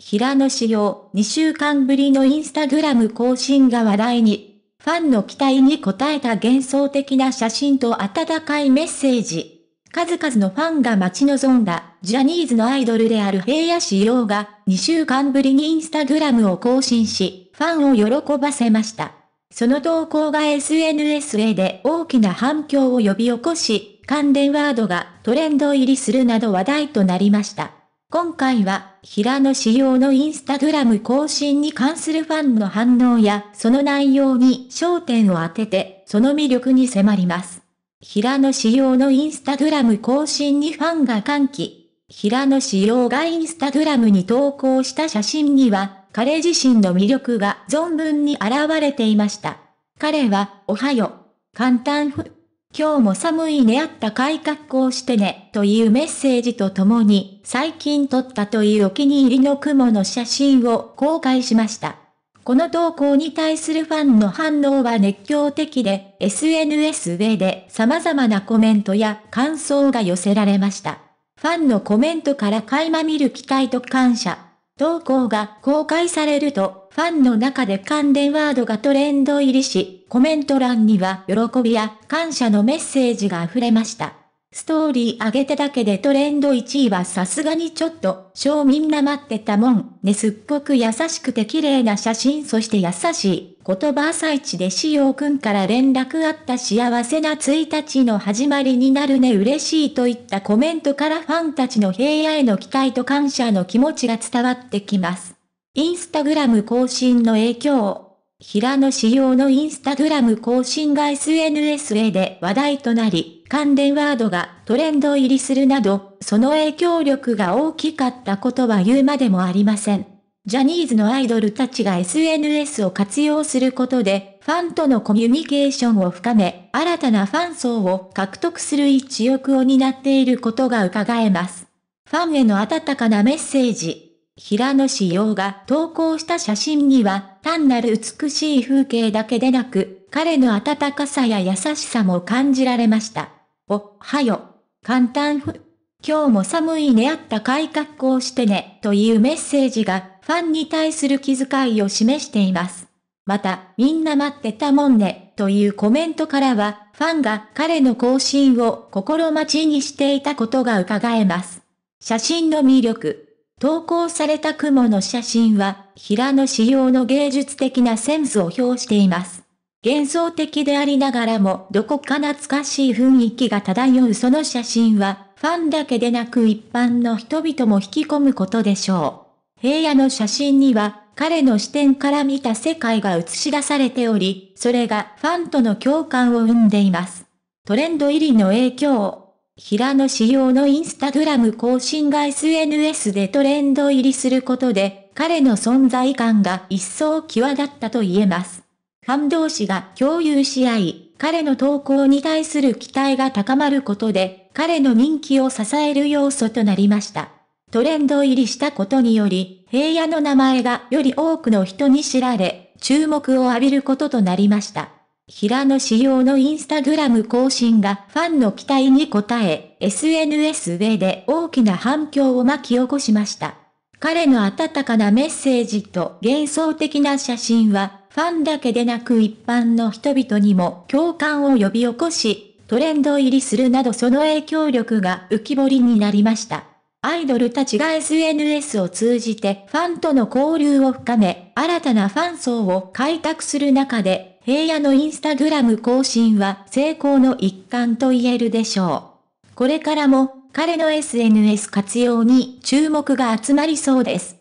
平野紫耀、2週間ぶりのインスタグラム更新が話題に、ファンの期待に応えた幻想的な写真と温かいメッセージ。数々のファンが待ち望んだ、ジャニーズのアイドルである平野紫耀が、2週間ぶりにインスタグラムを更新し、ファンを喜ばせました。その投稿が SNS へで大きな反響を呼び起こし、関連ワードがトレンド入りするなど話題となりました。今回は、平野仕様のインスタグラム更新に関するファンの反応や、その内容に焦点を当てて、その魅力に迫ります。平野仕様のインスタグラム更新にファンが歓喜。平野仕様がインスタグラムに投稿した写真には、彼自身の魅力が存分に現れていました。彼は、おはよう。簡単ふ。今日も寒いねあったかい格好してねというメッセージとともに最近撮ったというお気に入りの雲の写真を公開しました。この投稿に対するファンの反応は熱狂的で SNS 上で様々なコメントや感想が寄せられました。ファンのコメントから垣間見る期待と感謝、投稿が公開されると、ファンの中で関連ワードがトレンド入りし、コメント欄には喜びや感謝のメッセージが溢れました。ストーリー上げてだけでトレンド1位はさすがにちょっと、賞みんな待ってたもん。ねすっごく優しくて綺麗な写真そして優しい。言葉朝一でしようくんから連絡あった幸せな1日の始まりになるね嬉しいといったコメントからファンたちの平野への期待と感謝の気持ちが伝わってきます。インスタグラム更新の影響平野仕様のインスタグラム更新が SNS へで話題となり、関連ワードがトレンド入りするなど、その影響力が大きかったことは言うまでもありません。ジャニーズのアイドルたちが SNS を活用することで、ファンとのコミュニケーションを深め、新たなファン層を獲得する一翼を担っていることが伺えます。ファンへの温かなメッセージ。平野紫耀が投稿した写真には、単なる美しい風景だけでなく、彼の温かさや優しさも感じられました。おはよ。簡単ふ。今日も寒いねあったかい格好をしてね、というメッセージが、ファンに対する気遣いを示しています。また、みんな待ってたもんね、というコメントからは、ファンが彼の更新を心待ちにしていたことが伺えます。写真の魅力。投稿された雲の写真は、平野仕様の芸術的なセンスを表しています。幻想的でありながらも、どこか懐かしい雰囲気が漂うその写真は、ファンだけでなく一般の人々も引き込むことでしょう。平野の写真には、彼の視点から見た世界が映し出されており、それがファンとの共感を生んでいます。トレンド入りの影響平野紫耀のインスタグラム更新が SNS でトレンド入りすることで、彼の存在感が一層際立ったと言えます。ファン同士が共有し合い、彼の投稿に対する期待が高まることで、彼の人気を支える要素となりました。トレンド入りしたことにより、平野の名前がより多くの人に知られ、注目を浴びることとなりました。平野仕様のインスタグラム更新がファンの期待に応え、SNS 上で大きな反響を巻き起こしました。彼の温かなメッセージと幻想的な写真は、ファンだけでなく一般の人々にも共感を呼び起こし、トレンド入りするなどその影響力が浮き彫りになりました。アイドルたちが SNS を通じてファンとの交流を深め、新たなファン層を開拓する中で平野のインスタグラム更新は成功の一環と言えるでしょう。これからも彼の SNS 活用に注目が集まりそうです。